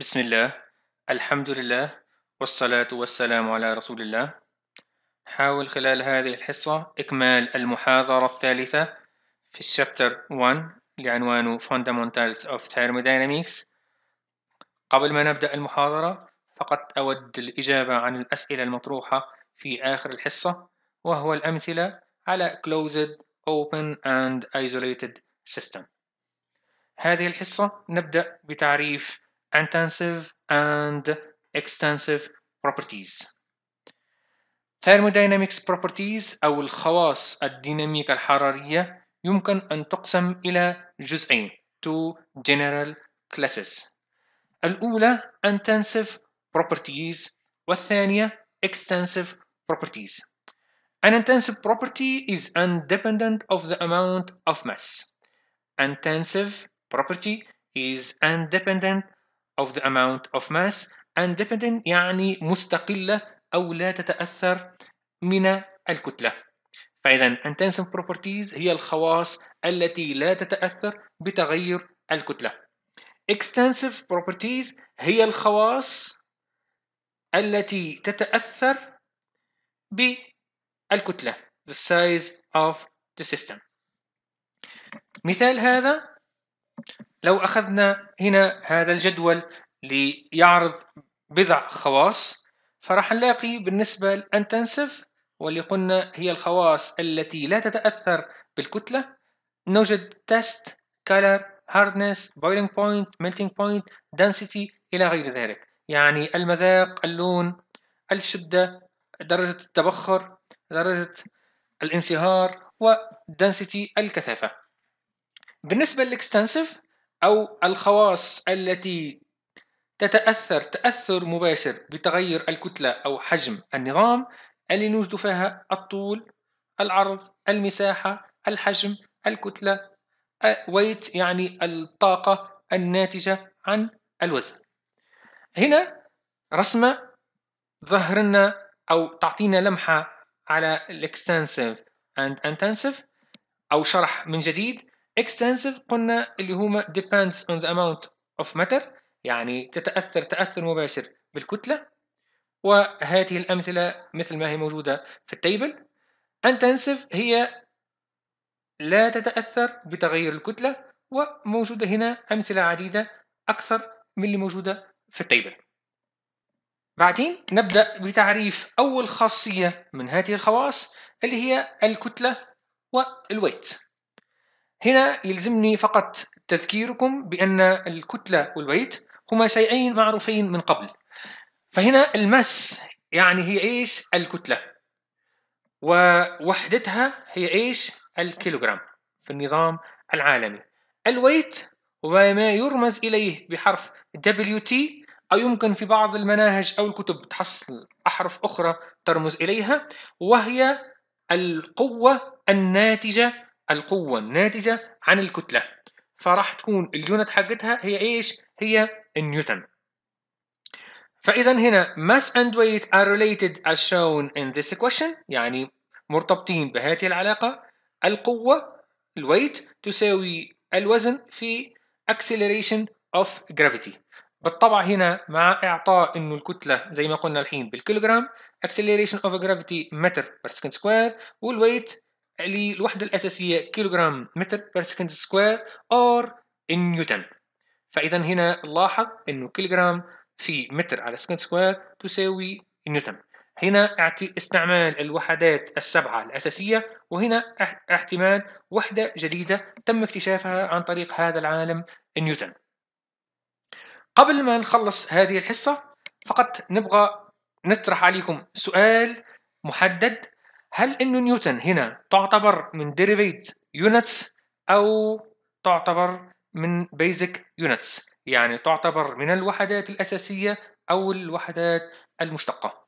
بسم الله الحمد لله والصلاة والسلام على رسول الله حاول خلال هذه الحصة إكمال المحاضرة الثالثة في الشابتر 1 لعنوان Fundamentals of Thermodynamics قبل ما نبدأ المحاضرة فقط أود الإجابة عن الأسئلة المطروحة في آخر الحصة وهو الأمثلة على Closed, Open and Isolated System هذه الحصة نبدأ بتعريف intensive and extensive properties thermodynamics properties أو الخواص الديناميكا الحرارية يمكن أن تقسم إلى جزئين two general classes الأولى intensive properties والثانية extensive properties An intensive property is independent of the amount of mass. Intensive property is independent of the amount of mass and dependent يعني مستقلة أو لا تتأثر من الكتلة فإذا intensive properties هي الخواص التي لا تتأثر بتغير الكتلة extensive properties هي الخواص التي تتأثر بالكتلة the size of the system مثال هذا لو أخذنا هنا هذا الجدول ليعرض بضع خواص فراح نلاقي بالنسبة للانتنسف واللي قلنا هي الخواص التي لا تتأثر بالكتلة نوجد تست color hardness boiling point melting point density إلى غير ذلك يعني المذاق اللون الشدة درجة التبخر درجة الانصهار density الكثافة بالنسبة للاكستنسيف أو الخواص التي تتأثر تأثر مباشر بتغير الكتلة أو حجم النظام اللي نوجد فيها الطول العرض المساحة الحجم الكتلة ويت يعني الطاقة الناتجة عن الوزن هنا رسمة ظهرنا أو تعطينا لمحة على الاكستنسيف اند انتنسيف أو شرح من جديد extensive قلنا اللي هما depends on the amount of matter يعني تتأثر تأثر مباشر بالكتلة وهذه الأمثلة مثل ما هي موجودة في التيبل intensive هي لا تتأثر بتغير الكتلة وموجودة هنا أمثلة عديدة أكثر من اللي موجودة في التيبل بعدين نبدأ بتعريف أول خاصية من هذه الخواص اللي هي الكتلة والويت هنا يلزمني فقط تذكيركم بأن الكتلة والويت هما شيئين معروفين من قبل فهنا المس يعني هي ايش الكتلة ووحدتها هي ايش الكيلوغرام في النظام العالمي الويت وما يرمز إليه بحرف WT أو يمكن في بعض المناهج أو الكتب تحصل أحرف أخرى ترمز إليها وهي القوة الناتجة القوة الناتجة عن الكتلة فراح تكون اليونت حقتها هي ايش؟ هي النيوتن فإذا هنا mass and weight are related as shown in this equation يعني مرتبطين بهذه العلاقة القوة الويت تساوي الوزن في acceleration of gravity بالطبع هنا مع إعطاء إنه الكتلة زي ما قلنا الحين بالكيلوغرام acceleration of gravity متر per second square والويت اللي الوحده الاساسيه كيلوغرام متر بير سكند سكوير اور نيوتن فاذا هنا لاحظ انه كيلوغرام في متر على سكند سكوير تساوي نيوتن هنا استعمال الوحدات السبعة الأساسية وهنا احتمال وحدة جديدة تم اكتشافها عن طريق هذا العالم نيوتن قبل ما نخلص هذه الحصة فقط نبغى نطرح عليكم سؤال محدد هل انه نيوتن هنا تعتبر من ديريفيت يونتس او تعتبر من بيزك يونتس يعني تعتبر من الوحدات الأساسية أو الوحدات المشتقة